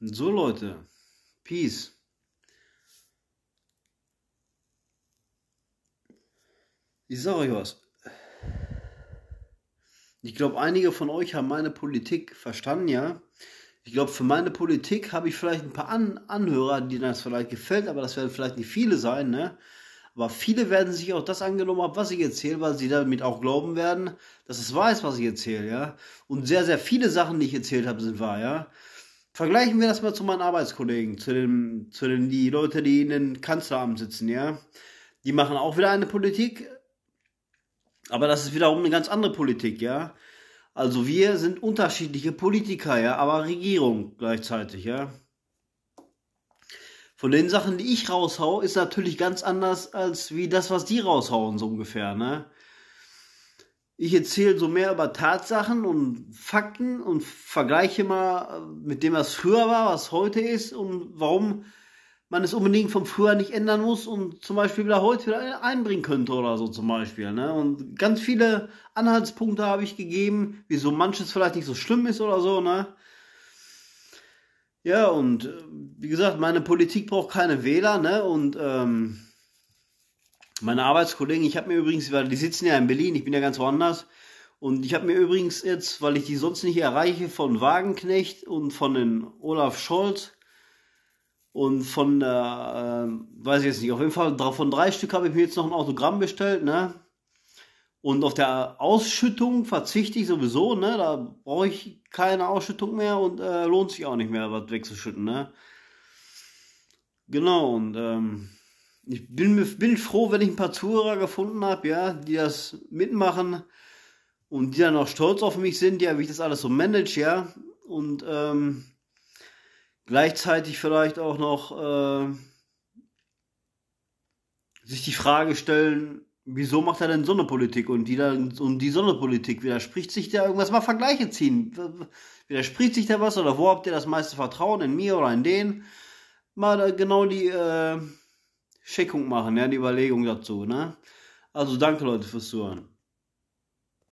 So Leute, Peace. Ich sage euch was. Ich glaube, einige von euch haben meine Politik verstanden, ja. Ich glaube, für meine Politik habe ich vielleicht ein paar An Anhörer, die das vielleicht gefällt, aber das werden vielleicht nicht viele sein, ne? Aber viele werden sich auch das angenommen haben, was ich erzähle, weil sie damit auch glauben werden, dass es wahr ist, was ich erzähle, ja. Und sehr, sehr viele Sachen, die ich erzählt habe, sind wahr, ja. Vergleichen wir das mal zu meinen Arbeitskollegen, zu den, zu den die Leute, die in den Kanzleramt sitzen, ja. Die machen auch wieder eine Politik, aber das ist wiederum eine ganz andere Politik, ja. Also wir sind unterschiedliche Politiker, ja, aber Regierung gleichzeitig, ja. Von den Sachen, die ich raushau, ist natürlich ganz anders als wie das, was die raushauen, so ungefähr, ne ich erzähle so mehr über Tatsachen und Fakten und vergleiche mal äh, mit dem, was früher war, was heute ist und warum man es unbedingt vom früher nicht ändern muss und zum Beispiel wieder heute wieder einbringen könnte oder so zum Beispiel. Ne? Und ganz viele Anhaltspunkte habe ich gegeben, wieso manches vielleicht nicht so schlimm ist oder so. Ne? Ja, und äh, wie gesagt, meine Politik braucht keine Wähler ne? und ähm, meine Arbeitskollegen, ich habe mir übrigens, weil die sitzen ja in Berlin, ich bin ja ganz woanders. Und ich habe mir übrigens jetzt, weil ich die sonst nicht erreiche, von Wagenknecht und von den Olaf Scholz und von, äh, äh weiß ich jetzt nicht, auf jeden Fall von drei Stück habe ich mir jetzt noch ein Autogramm bestellt, ne? Und auf der Ausschüttung verzichte ich sowieso, ne? Da brauche ich keine Ausschüttung mehr und äh, lohnt sich auch nicht mehr, was wegzuschütten, ne? Genau, und ähm, ich bin, bin froh, wenn ich ein paar Zuhörer gefunden habe, ja, die das mitmachen und die dann auch stolz auf mich sind, ja, wie ich das alles so manage, ja. Und ähm, gleichzeitig vielleicht auch noch äh, sich die Frage stellen, wieso macht er denn so eine Politik und die dann und die Sonnepolitik widerspricht sich da irgendwas mal Vergleiche ziehen widerspricht sich da was oder wo habt ihr das meiste Vertrauen in mir oder in den mal äh, genau die äh, Schickung machen, ja, die Überlegung dazu, ne? Also danke Leute fürs Zuhören.